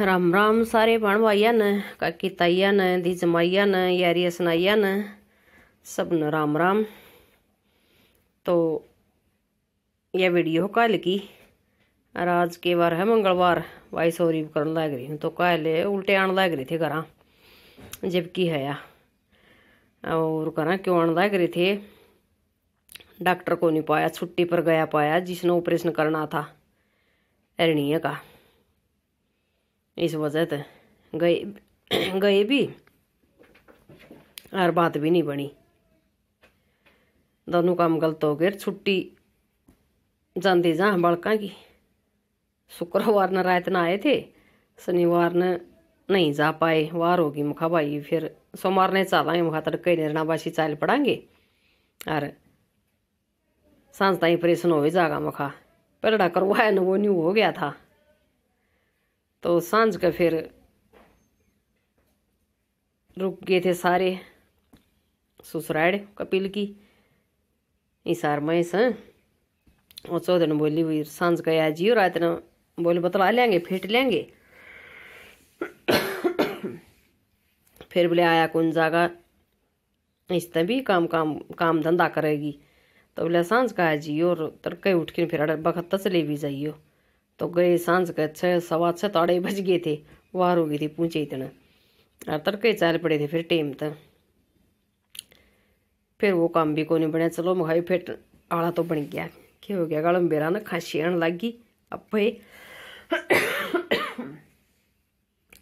राम राम सारे भण भाइया ने काकी ताइया ने दी जमाइया ने यारिया सनाइया ने सब ने राम राम तो यह वीडियो कल की और आज के बार है मंगलवार भाई सॉरी कर लग रही हूँ तो कल उल्टे आने लग रही थे करा जबकि है और करा क्यों आने लग रहे थे डॉक्टर को नहीं पाया छुट्टी पर गया पाया जिसने ऑपरेशन करना था एरणीय का इस वजह से गए गए भी और बात भी नहीं बनी दोनों काम गलत हो गए छुट्टी जाते जा बड़का की शुक्रवार ने रात ना आए थे शनिवार ने नहीं जा पाए वार होगी मुखा भाई फिर सोमवार ने चालाएं मुखा तड़के निरणाबासी चाल पड़ांगे और सांस ताई परेशान हो जागा मुखा पर करवाया न वो न्यू हो गया था तो सांझ का फिर रुक गए थे सारे ससुराड़ कपिल की इसार महेश हैं हाँ। और चौधरी ने बोली हुई सांझ का या और रात ने बोले बतला लेंगे फेट लेंगे फिर बोले आया कौन जागा इस तरह भी काम काम काम धंधा करेगी तो बोले सांझ का ही और तड़के उठ के फिर बखत तसले भी जाइयो तो गए सांझ के छः सवा छः तो अड़े बज गए थे वार हो गई थी पूछे इतना और तड़के चाल पड़े थे फिर टेम तक फिर वो काम भी कोनी बने चलो मखाई फिर आला तो बन गया क्या हो गया गलम बेरा ना खांसी आने लग गई अब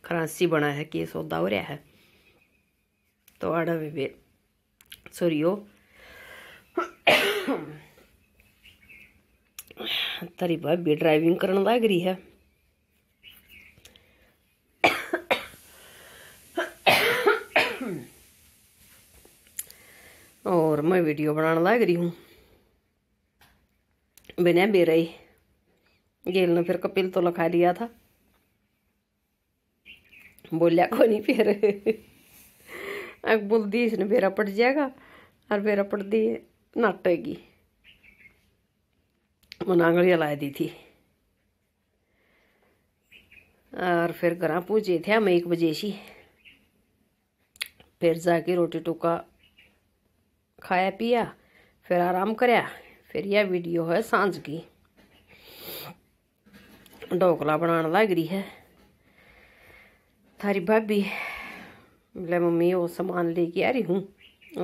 खरासी बना है कि सौदा हो रहा है तो आड़ा भी बे सॉरी तारी ભાભી ड्राइविंग ਕਰਨ લાગ રહી હે और मैं वीडियो बनाने लग रही हूँ बिना बेरई गेल ने फिर कपिल तो लखा लिया था बोलिया को नहीं फिर बोल दी इसने बेरा पट जाएगा और बेरा पट दी हैगी मनांगड़िया लाई दी थी और फिर घर पहुँचे थे हम एक बजे सी फिर जाके रोटी टोका खाया पिया फिर आराम कराया फिर यह वीडियो है सांझ की ढोकला बनाने लग रही है थारी भाभी बोले मम्मी वो सामान लेके आ रही हूँ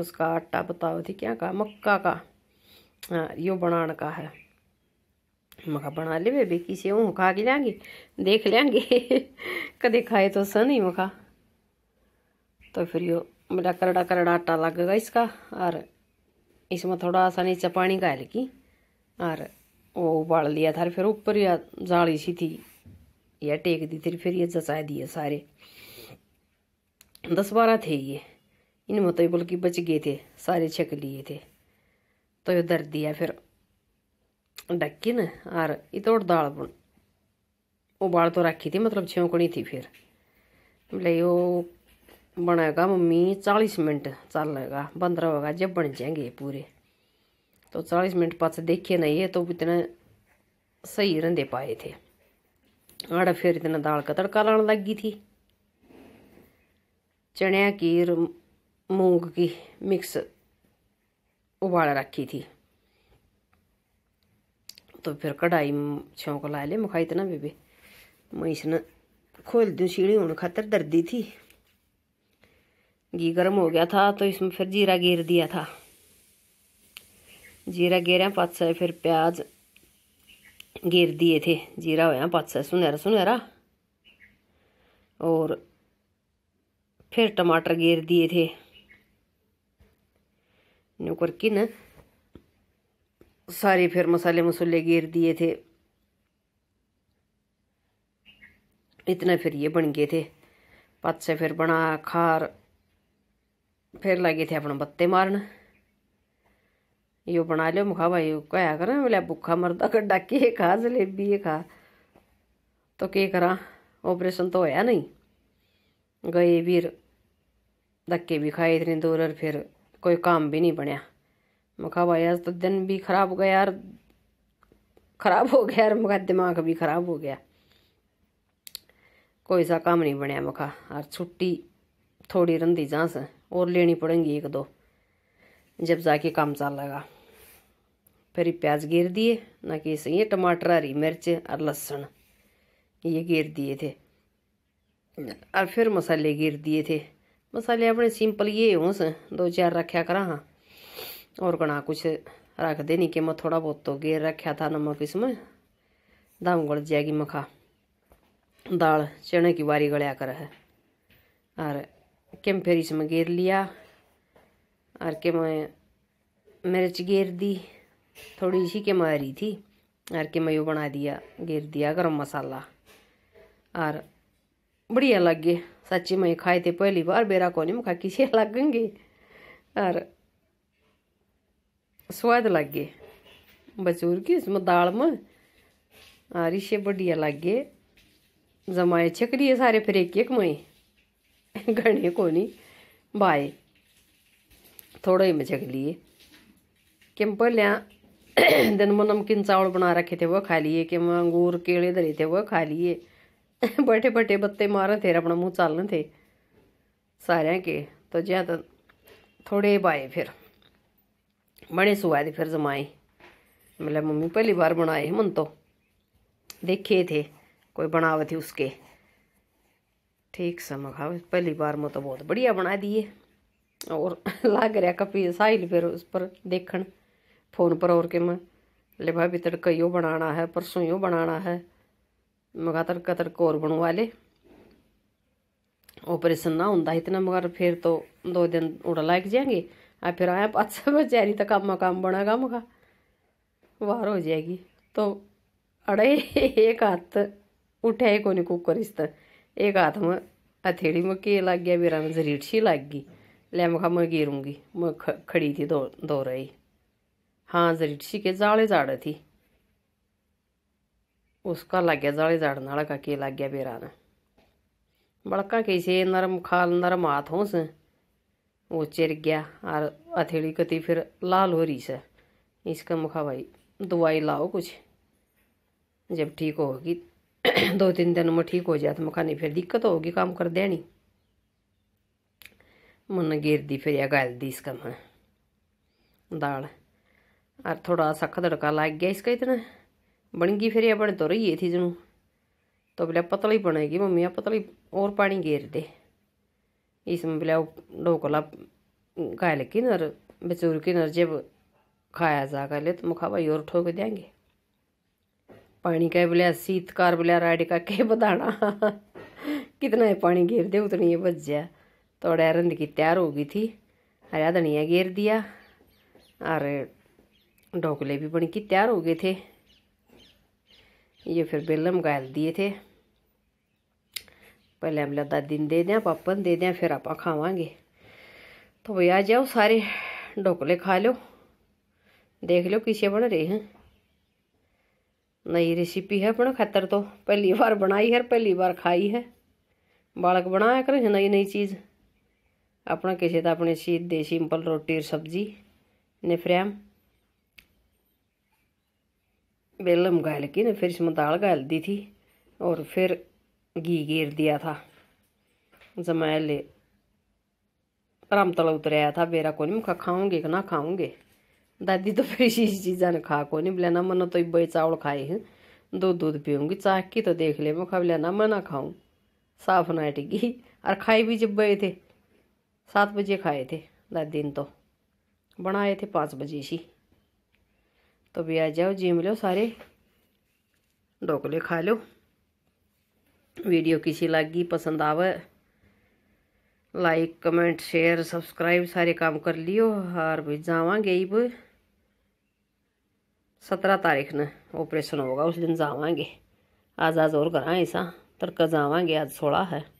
उसका आटा बताओ थी क्या का मक्का का हाँ यो बनाने का है मखा बना ले बे किसी हूँ खा के लेंगे देख लेंगे कदे खाए तो ही मखा तो फिर यो मेरा करड़ा करड़ा आटा लगेगा इसका और इसमें थोड़ा सा नीचे पानी का हल्की और वो उबाल लिया था फिर ऊपर या जाली सी थी या टेक दी थी फिर ये जचा दिए सारे दस बारह थे ये इनमें तो बल्कि बच गए थे सारे छक लिए थे तो ये दर्द दिया फिर डक्की न और इतोड़ दाल बुन उबाल तो रखी थी मतलब छेवकनी थी फिर बोले वो बनेगा मम्मी चालीस मिनट लगा पंद्रह होगा जब बन जाएंगे ये पूरे तो चालीस मिनट पास देखे नहीं ये तो इतना सही रंधे पाए थे आड़ फिर इतना दाल का तड़का लाने लगी थी चने की मूंग की मिक्स उबाल रखी थी तो फिर कढ़ाई छौंक ला ले मुखा इतना बेबे मैं इसने खोल दू सीढ़ी होने खातर दर्दी थी घी गर्म हो गया था तो इसमें फिर जीरा गेर दिया था जीरा पत पाचा फिर प्याज गेर दिए थे जीरा होया पाचा सुनहरा सुनहरा और फिर टमाटर गेर दिए थे न्यू की ना सारे फिर मसाले मसूले गिर दिए थे इतने फिर ये बन गए थे से फिर बना खार फिर लगे थे अपने बत्ते मारन यो बना लो मुखा भाई कहा कर बोले भूखा मरदा कड्डा के खा जलेबी खा तो के करा ऑपरेशन तो होया नहीं गए भीर धक्के भी खाए इतनी दूर और फिर कोई काम भी नहीं बनया मखा भाई आज तो दिन भी ख़राब हो गया यार ख़राब हो गया यार मैं दिमाग भी ख़राब हो गया कोई सा काम नहीं बनया मखा कहा यार छुट्टी थोड़ी रंधी से और लेनी पड़ेंगी एक दो जब जाके काम चलेगा फिर प्याज गिर दिए ना कि सही टमाटर हरी मिर्च और लहसुन ये गिर दिए थे और फिर मसाले गिर दिए थे मसाले अपने सिंपल ये हों दो चार रखा करा हाँ और घना कुछ रख दे कि मैं थोड़ा बहुत तो गेर रखा था नमक इसमें दम गड़ जाएगी मखा दाल चने की बारी गलिया कर है और किम फिर इसमें गेर लिया और के मैं मिर्च गेर दी थोड़ी सी के मारी थी और के मैं बना दिया गेर दिया गरम मसाला और बढ़िया लग गए सच्ची मैं खाए थे पहली बार बेरा को नहीं मैं खा किसी लगेंगे और स्वाद लागे बचूर की इसमें दाल में आरी से बढ़िया लागे जमाए छकड़िए सारे फिर एक एक मई घने को नहीं बाए थोड़ा ही में छक लिए कि पहले दिन में नमकीन चावल बना रखे थे वह खा लिए कि अंगूर केले धरे थे वह खा लिए बटे बैठे बत्ते मारे थे अपना मुँह चालने थे सारे के तो ज्यादा थोड़े बाए फिर बने सोए थे फिर जमाए मतलब मम्मी पहली बार बनाए हैं मन तो देखे थे कोई बनावे थी उसके ठीक समझ पहली बार मैं तो बहुत बढ़िया बना दिए और लाग रहा कपी साहिल फिर उस पर देखन फोन पर और के मैं ले भाई तड़का यो बनाना है परसों यो बनाना है मगा तड़का तड़का और बनवा ले ऑपरेशन ना होता इतना मगर फिर तो दो दिन उड़ा लग जाएंगे आया पाँच सौ ਪਾਸੇ चेहरी तो कम काम बना कम का वार हो जाएगी तो अड़े एक हाथ उठा ही कोनी कुकर इस एक हाथ में हथेड़ी में के लग गया मेरा में जरीट सी लग गई ले मखा मैं गिरूंगी मैं ख, खड़ी थी दो दो रही हाँ जरीट सी के जाले जाड़े थी उसका लग गया जाले जाड़ नाड़ा का के लग गया मेरा ना बड़का कैसे नरम खाल नरम हाथ हों से वो चिर गया और हथेली कती फिर लाल हो रही से इसका मुखा भाई दवाई लाओ कुछ जब ठीक होगी दो तीन दिन में ठीक हो जाए तो मुखा नहीं फिर दिक्कत होगी काम कर देनी मन गिर दी फिर या गाल दी इसका मैं दाल और थोड़ा सा खदड़का लग गया इसका इतना बन गई फिर या बन तो रही थी जनू तो बोले पतली बनेगी मम्मी पतली और पानी गेर दे इसमें बिला ढोकला गायल लेकिन बेचूर की नर जब खाया जा कर ले तो मुखा भाई और ठोक देंगे पानी का बोलिया शीतकार बोलिया राइड का के बताना कितना है पानी घेर दे उतनी है बच गया थोड़ा रंध की तैयार हो गई थी हरा धनिया घेर दिया और ढोकले भी बन की तैयार हो गए थे ये फिर बेलम गाल दिए थे पहले ਅਮਲਾ ਦਾ ਦਿਨ दे दें ਪਾਪਾ ਨੂੰ ਦੇ ਦਿਆਂ ਫਿਰ ਆਪਾਂ ਖਾਵਾਂਗੇ तो भैया जाओ सारे ढोकले खा लो देख लो किसे बन रहे हैं नई रेसिपी है अपने खतर तो पहली बार बनाई है पहली बार खाई है बालक बनाया कर नई नई चीज़ अपना किसी तो अपने सीधे सिंपल रोटी और सब्जी ने फ्रेम बेलम गाल की ने फिर इसमें दाल गाल दी थी और फिर घी घेर दिया था राम जमैल उतर आया था बेरा को नहीं मुखा खाऊंगे ना खाऊंगे दादी तो फिर इसी चीज़ा ने खा को नहीं बोले ना मनो तो बे चावल खाए हैं दूध दूध पीऊँगी चाक की तो देख ले मुखा बोले ना मैं ना खाऊँ साफ ना टिकी और खाए भी जब गए थे सात बजे खाए थे दादी ने तो बनाए थे पाँच बजे सी तो भी आ जाओ जिम लो सारे ढोकले खा लो वीडियो किसी लागी पसंद आवे लाइक कमेंट शेयर सब्सक्राइब सारे काम कर लियो और भी जावांगे इब सत्रह तारीख ने ऑपरेशन होगा उस दिन जावांगे आज आज और करा ऐसा तड़का जावांगे आज सोलह है